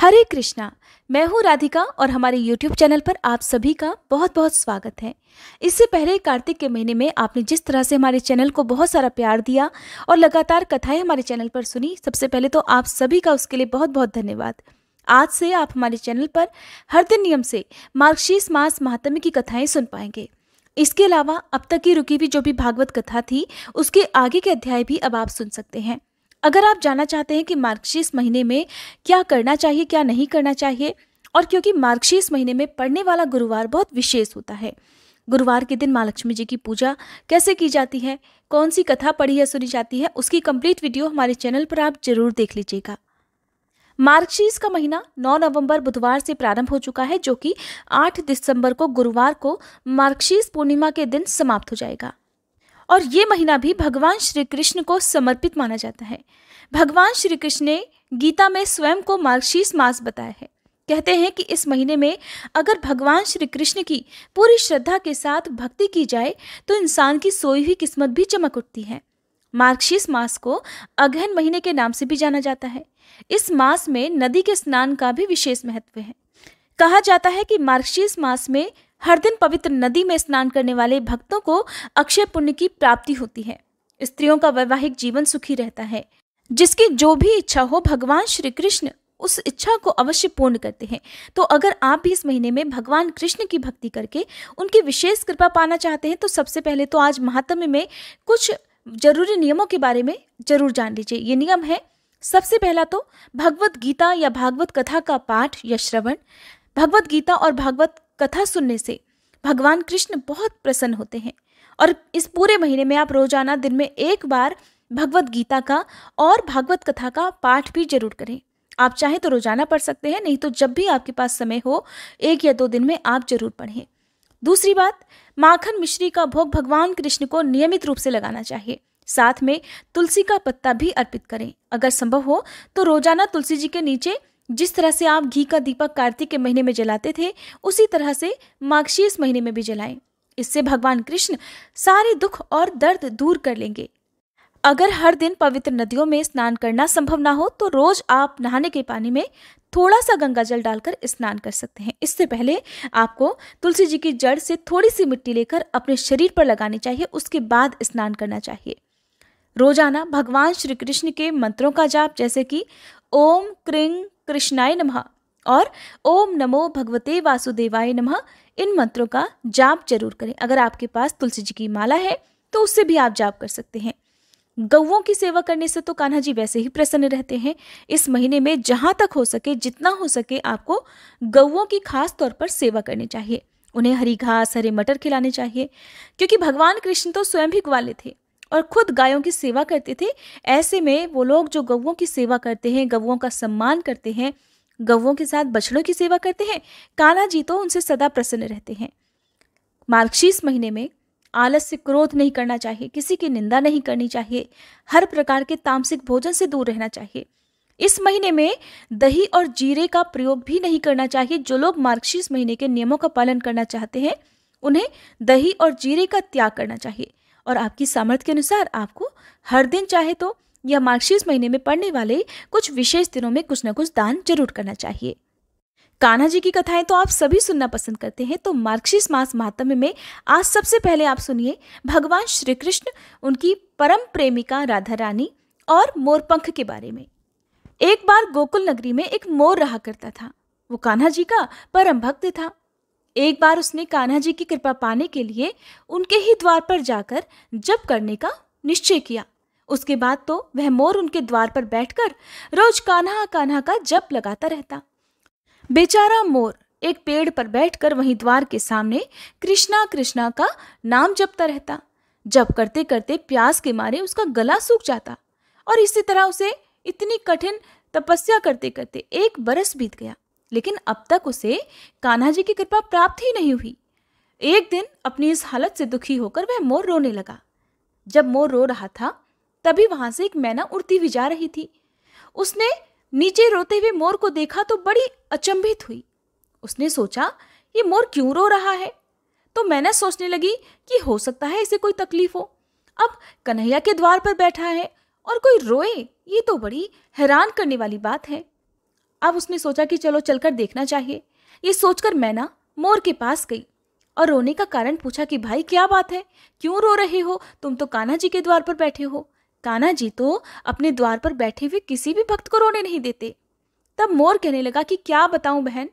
हरे कृष्णा मैं हूं राधिका और हमारे यूट्यूब चैनल पर आप सभी का बहुत बहुत स्वागत है इससे पहले कार्तिक के महीने में आपने जिस तरह से हमारे चैनल को बहुत सारा प्यार दिया और लगातार कथाएं हमारे चैनल पर सुनी सबसे पहले तो आप सभी का उसके लिए बहुत बहुत धन्यवाद आज से आप हमारे चैनल पर हर दिन नियम से मार्गशीर्ष मास महात्म्य की कथाएं सुन पाएंगे इसके अलावा अब तक की रुकी हुई जो भी भागवत कथा थी उसके आगे के अध्याय भी अब आप सुन सकते हैं अगर आप जानना चाहते हैं कि मार्कशीर्ष महीने में क्या करना चाहिए क्या नहीं करना चाहिए और क्योंकि मार्गशीर्ष महीने में पढ़ने वाला गुरुवार बहुत विशेष होता है गुरुवार के दिन माँ लक्ष्मी जी की पूजा कैसे की जाती है कौन सी कथा पढ़ी या सुनी जाती है उसकी कंप्लीट वीडियो हमारे चैनल पर आप जरूर देख लीजिएगा मार्गशीर्ष का महीना 9 नवंबर बुधवार से प्रारंभ हो चुका है जो कि 8 दिसंबर को गुरुवार को मार्गशीर्ष पूर्णिमा के दिन समाप्त हो जाएगा और ये महीना भी भगवान श्री कृष्ण को समर्पित माना जाता है भगवान श्री कृष्ण ने गीता में स्वयं को मार्गशीर्ष मास बताया है कहते हैं कि इस महीने में अगर भगवान श्री कृष्ण की पूरी श्रद्धा के साथ भक्ति की जाए तो इंसान की सोई हुई किस्मत भी चमक उठती है मार्गशीर्ष मास को अगहन महीने के नाम से भी जाना जाता है इस मास में नदी के स्नान का भी विशेष महत्व है कहा जाता है कि मार्गशीर्ष मास में हर दिन पवित्र नदी में स्नान करने वाले भक्तों को अक्षय पुण्य की प्राप्ति होती है स्त्रियों का वैवाहिक जीवन सुखी रहता है जिसकी जो भी इच्छा हो भगवान श्री कृष्ण उस इच्छा को अवश्य पूर्ण करते हैं तो अगर आप भी इस महीने में भगवान कृष्ण की भक्ति करके उनकी विशेष कृपा पाना चाहते हैं तो सबसे पहले तो आज महात्म्य में कुछ जरूरी नियमों के बारे में जरूर जान लीजिए ये नियम है सबसे पहला तो भगवत गीता या भागवत कथा का पाठ या श्रवण भगवत गीता और भागवत कथा सुनने से भगवान कृष्ण बहुत प्रसन्न होते हैं और इस पूरे महीने में आप रोजाना दिन में एक बार भगवत गीता का और भागवत कथा का पाठ भी जरूर करें आप चाहें तो रोजाना पढ़ सकते हैं नहीं तो जब भी आपके पास समय हो एक या दो दिन में आप जरूर पढ़ें दूसरी बात माखन मिश्री का भोग भगवान कृष्ण को नियमित रूप से लगाना चाहिए साथ में तुलसी का पत्ता भी अर्पित करें अगर संभव हो तो रोजाना तुलसी जी के नीचे जिस तरह से आप घी का दीपक कार्तिक के महीने में जलाते थे उसी तरह से माघशीर्ष महीने में भी जलाएं इससे भगवान कृष्ण सारे दुख और दर्द दूर कर लेंगे अगर हर दिन पवित्र नदियों में स्नान करना संभव ना हो तो रोज आप नहाने के पानी में थोड़ा सा गंगा जल डालकर स्नान कर सकते हैं इससे पहले आपको तुलसी जी की जड़ से थोड़ी सी मिट्टी लेकर अपने शरीर पर लगानी चाहिए उसके बाद स्नान करना चाहिए रोजाना भगवान श्री कृष्ण के मंत्रों का जाप जैसे कि ओम क्रिंग कृष्णाय नमः और ओम नमो भगवते वासुदेवाय नमः इन मंत्रों का जाप जरूर करें अगर आपके पास तुलसी जी की माला है तो उससे भी आप जाप कर सकते हैं गऊँ की सेवा करने से तो कान्हा जी वैसे ही प्रसन्न रहते हैं इस महीने में जहाँ तक हो सके जितना हो सके आपको गऊँ की खास तौर पर सेवा करनी चाहिए उन्हें हरी घास हरे मटर खिलाने चाहिए क्योंकि भगवान कृष्ण तो स्वयं भी ग्वाले थे और खुद गायों की सेवा करते थे ऐसे में वो लोग जो गवों की सेवा करते हैं गवों का सम्मान करते हैं गवों के साथ बछड़ों की सेवा करते हैं काना जी तो उनसे सदा प्रसन्न रहते हैं मार्गशीर्ष महीने में आलस से क्रोध नहीं करना चाहिए किसी की निंदा नहीं करनी चाहिए हर प्रकार के तामसिक भोजन से दूर रहना चाहिए इस महीने में दही और जीरे का प्रयोग भी नहीं करना चाहिए जो लोग मार्गशीर्ष महीने के नियमों का पालन करना चाहते हैं उन्हें दही और जीरे का त्याग करना चाहिए और आपकी सामर्थ्य के अनुसार आपको हर दिन चाहे तो या मार्गशीर्ष महीने में पढ़ने वाले कुछ विशेष दिनों में कुछ ना कुछ दान जरूर करना चाहिए कान्हा जी की कथाएं तो आप सभी सुनना पसंद करते हैं तो मार्क्सिस मास महात्म्य में आज सबसे पहले आप सुनिए भगवान श्री कृष्ण उनकी परम प्रेमिका राधा रानी और मोरपंख के बारे में एक बार गोकुल नगरी में एक मोर रहा करता था वो कान्हा जी का परम भक्त था एक बार उसने कान्हा जी की कृपा पाने के लिए उनके ही द्वार पर जाकर जप करने का निश्चय किया उसके बाद तो वह मोर उनके द्वार पर बैठकर रोज कान्हा कान्हा का जप लगाता रहता बेचारा मोर एक पेड़ पर बैठकर वहीं द्वार के सामने कृष्णा कृष्णा का नाम जपता रहता जप करते करते प्यास के मारे उसका गला सूख जाता और इसी तरह उसे इतनी कठिन तपस्या करते करते एक बरस बीत गया लेकिन अब तक उसे कान्हा जी की कृपा प्राप्त ही नहीं हुई एक दिन अपनी इस हालत से दुखी होकर वह मोर रोने लगा जब मोर रो रहा था तभी वहां से एक मैना उड़ती हुई जा रही थी उसने नीचे रोते हुए मोर को देखा तो बड़ी अचंभित हुई उसने सोचा ये मोर क्यों रो रहा है तो मैना सोचने लगी कि हो सकता है इसे कोई तकलीफ हो अब कन्हैया के द्वार पर बैठा है और कोई रोए ये तो बड़ी हैरान करने वाली बात है अब उसने सोचा कि चलो चलकर देखना चाहिए ये सोचकर मैना मोर के पास गई और रोने का कारण पूछा कि भाई क्या बात है क्यों रो रहे हो तुम तो कान्हा जी के द्वार पर बैठे हो कान्हा जी तो अपने द्वार पर बैठे हुए किसी भी भक्त को रोने नहीं देते तब मोर कहने लगा कि क्या बताऊं बहन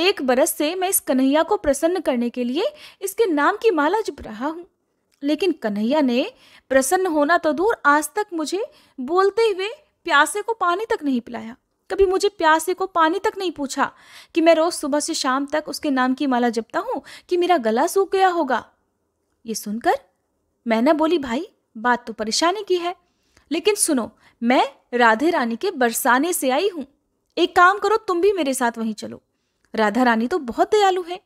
एक बरस से मैं इस कन्हैया को प्रसन्न करने के लिए इसके नाम की माला जप रहा हूं लेकिन कन्हैया ने प्रसन्न होना तो दूर आज तक मुझे बोलते हुए प्यासे को पानी तक नहीं पिलाया कभी मुझे प्यासे को पानी तक नहीं पूछा कि मैं रोज सुबह से शाम तक उसके नाम की माला जपता हूँ कि मेरा गला सूख गया होगा ये सुनकर न बोली भाई बात तो परेशानी की है लेकिन सुनो मैं राधे रानी के बरसाने से आई हूं एक काम करो तुम भी मेरे साथ वहीं चलो राधा रानी तो बहुत दयालु है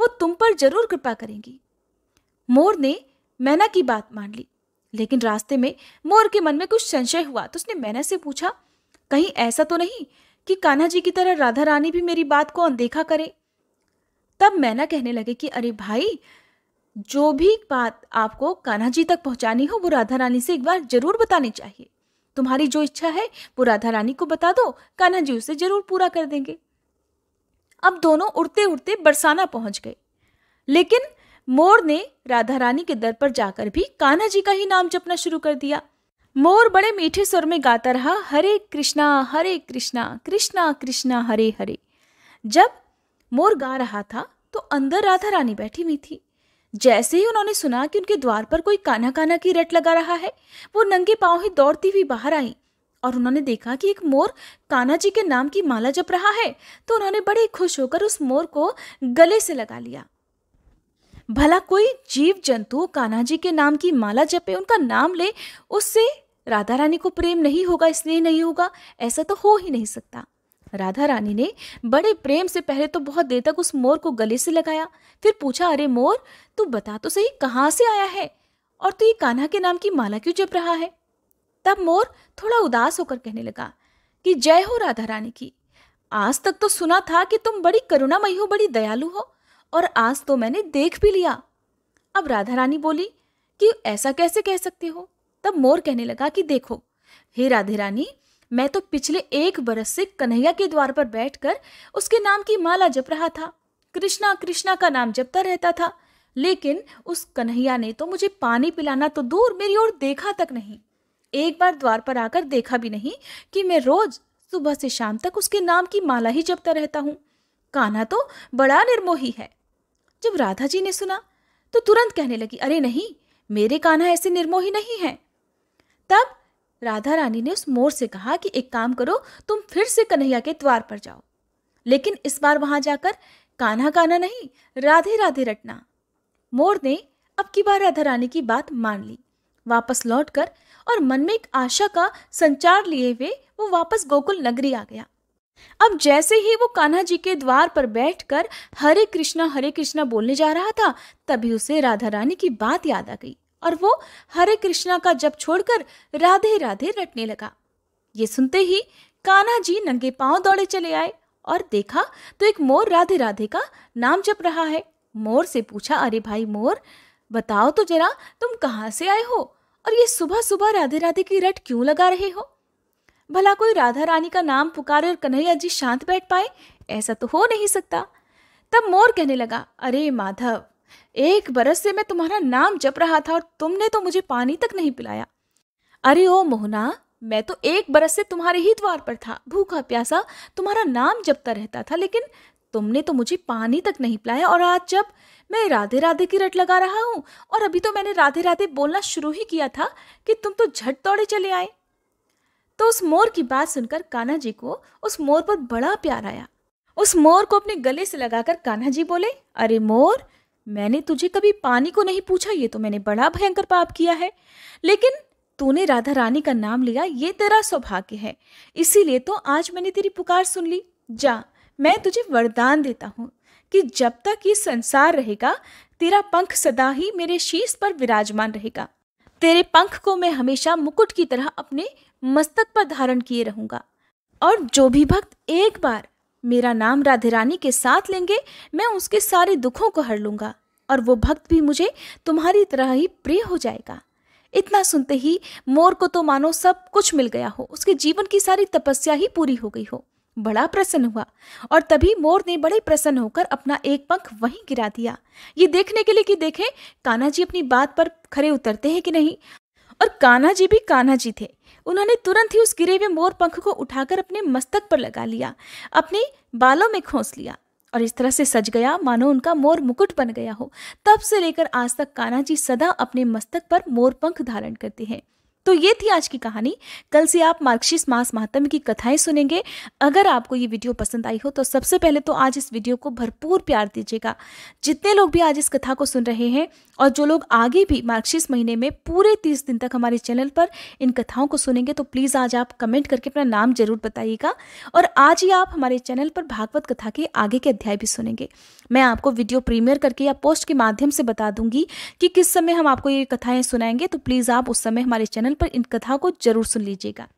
वो तुम पर जरूर कृपा करेंगी मोर ने मैना की बात मान ली लेकिन रास्ते में मोर के मन में कुछ संशय हुआ तो उसने मैना से पूछा कहीं ऐसा तो नहीं कि कान्हा जी की तरह राधा रानी भी मेरी बात को अनदेखा करे तब मैना कहने लगे कि अरे भाई जो भी बात आपको कान्हा जी तक पहुंचानी हो वो राधा रानी से एक बार जरूर बतानी चाहिए तुम्हारी जो इच्छा है वो राधा रानी को बता दो कान्हा जी उसे जरूर पूरा कर देंगे अब दोनों उड़ते उड़ते बरसाना पहुंच गए लेकिन मोर ने राधा रानी के दर पर जाकर भी कान्हा जी का ही नाम जपना शुरू कर दिया मोर बड़े मीठे स्वर में गाता रहा हरे कृष्णा हरे कृष्णा कृष्णा कृष्णा हरे हरे जब मोर गा रहा था तो अंदर राधा रानी बैठी हुई थी जैसे ही उन्होंने सुना कि उनके द्वार पर कोई काना काना की रट लगा रहा है वो नंगे पाँव ही दौड़ती हुई बाहर आई और उन्होंने देखा कि एक मोर कान्हा जी के नाम की माला जप रहा है तो उन्होंने बड़े खुश होकर उस मोर को गले से लगा लिया भला कोई जीव जंतु कान्हा जी के नाम की माला जपे उनका नाम ले उससे राधा रानी को प्रेम नहीं होगा इसलिए नहीं होगा ऐसा तो हो ही नहीं सकता राधा रानी ने बड़े प्रेम से पहले तो बहुत देर तक उस मोर को गले से लगाया फिर पूछा अरे मोर तू बता तो सही कहाँ से आया है और तू ये कान्हा के नाम की माला क्यों जप रहा है तब मोर थोड़ा उदास होकर कहने लगा कि जय हो राधा रानी की आज तक तो सुना था कि तुम बड़ी करुणामयी हो बड़ी दयालु हो और आज तो मैंने देख भी लिया अब राधा रानी बोली कि ऐसा कैसे कह सकते हो तब मोर कहने लगा कि देखो हे राधे रानी मैं तो पिछले एक बरस से कन्हैया के द्वार पर बैठकर उसके नाम की माला जप रहा था कृष्णा कृष्णा का नाम जपता रहता था लेकिन उस कन्हैया ने तो मुझे पानी पिलाना तो दूर मेरी ओर देखा तक नहीं एक बार द्वार पर आकर देखा भी नहीं कि मैं रोज सुबह से शाम तक उसके नाम की माला ही जपता रहता हूँ कान्हा तो बड़ा निर्मोही है जब राधा जी ने सुना तो तुरंत कहने लगी अरे नहीं मेरे कान्हा ऐसे निर्मोही नहीं है तब राधा रानी ने उस मोर से कहा कि एक काम करो तुम फिर से कन्हैया के द्वार पर जाओ लेकिन इस बार वहां जाकर कान्हा कान्हा नहीं राधे राधे रटना मोर ने अब की बार राधा रानी की बात मान ली वापस लौटकर और मन में एक आशा का संचार लिए हुए वो वापस गोकुल नगरी आ गया अब जैसे ही वो कान्हा जी के द्वार पर बैठकर हरे कृष्णा हरे कृष्णा बोलने जा रहा था तभी उसे राधा रानी की बात याद आ गई और वो हरे कृष्णा का जब छोड़कर राधे राधे रटने लगा ये सुनते ही कान्हा जी नंगे पांव दौड़े चले आए और देखा तो एक मोर राधे राधे का नाम जप रहा है मोर से पूछा अरे भाई मोर बताओ तो जरा तुम कहाँ से आए हो और ये सुबह सुबह राधे राधे की रट क्यों लगा रहे हो भला कोई राधा रानी का नाम पुकारे और कन्हैया जी शांत बैठ पाए ऐसा तो हो नहीं सकता तब मोर कहने लगा अरे माधव एक बरस से मैं तुम्हारा नाम जप रहा था और तुमने तो मुझे पानी तक नहीं पिलाया अरे ओ मोहना मैं तो एक बरस से तुम्हारे ही द्वार पर था भूखा प्यासा तुम्हारा नाम जपता रहता था लेकिन तुमने तो मुझे पानी तक नहीं पिलाया और आज जब मैं राधे राधे की रट लगा रहा हूँ और अभी तो मैंने राधे राधे बोलना शुरू ही किया था कि तुम तो झट दौड़े चले आए तो उस मोर की बात सुनकर कान्हा जी को उस मोर पर बड़ा प्यार आया उस मोर को अपने गले से लगाकर कान्हा जी बोले अरे मोर मैंने तुझे कभी पानी को नहीं पूछा ये तो मैंने बड़ा भयंकर पाप किया है लेकिन तूने राधा रानी का नाम लिया ये तेरा सौभाग्य है इसीलिए तो आज मैंने तेरी पुकार सुन ली जा मैं तुझे वरदान देता हूँ कि जब तक ये संसार रहेगा तेरा पंख सदा ही मेरे शीश पर विराजमान रहेगा तेरे पंख को मैं हमेशा मुकुट की तरह अपने मस्तक पर धारण किए रहूंगा और जो भी भक्त एक बार मेरा नाम राधे रानी के साथ लेंगे मैं उसके सारे दुखों को हर लूंगा और वो भक्त भी मुझे तुम्हारी तरह ही प्रिय हो जाएगा इतना सुनते ही मोर को तो मानो सब कुछ मिल गया हो उसके जीवन की सारी तपस्या ही पूरी हो गई हो बड़ा प्रसन्न हुआ और तभी मोर ने बड़े प्रसन्न होकर अपना एक पंख वहीं गिरा दिया ये देखने के लिए कि देखें कान्हा जी अपनी बात पर खरे उतरते हैं कि नहीं और कान्हा जी भी कान्हा जी थे उन्होंने तुरंत ही उस गिरे हुए मोर पंख को उठाकर अपने मस्तक पर लगा लिया अपने बालों में खोस लिया और इस तरह से सज गया मानो उनका मोर मुकुट बन गया हो तब से लेकर आज तक कान्हा जी सदा अपने मस्तक पर मोर पंख धारण करते हैं तो ये थी आज की कहानी कल से आप मार्क्सिस मास महात्म की कथाएं सुनेंगे अगर आपको ये वीडियो पसंद आई हो तो सबसे पहले तो आज इस वीडियो को भरपूर प्यार दीजिएगा जितने लोग भी आज इस कथा को सुन रहे हैं और जो लोग आगे भी मार्क्सिस महीने में पूरे तीस दिन तक हमारे चैनल पर इन कथाओं को सुनेंगे तो प्लीज़ आज आप कमेंट करके अपना नाम जरूर बताइएगा और आज ही आप हमारे चैनल पर भागवत कथा के आगे के अध्याय भी सुनेंगे मैं आपको वीडियो प्रीमियर करके या पोस्ट के माध्यम से बता दूंगी कि किस समय हम आपको ये कथाएं सुनाएंगे तो प्लीज़ आप उस समय हमारे चैनल चैनल पर इन कथाओं को जरूर सुन लीजिएगा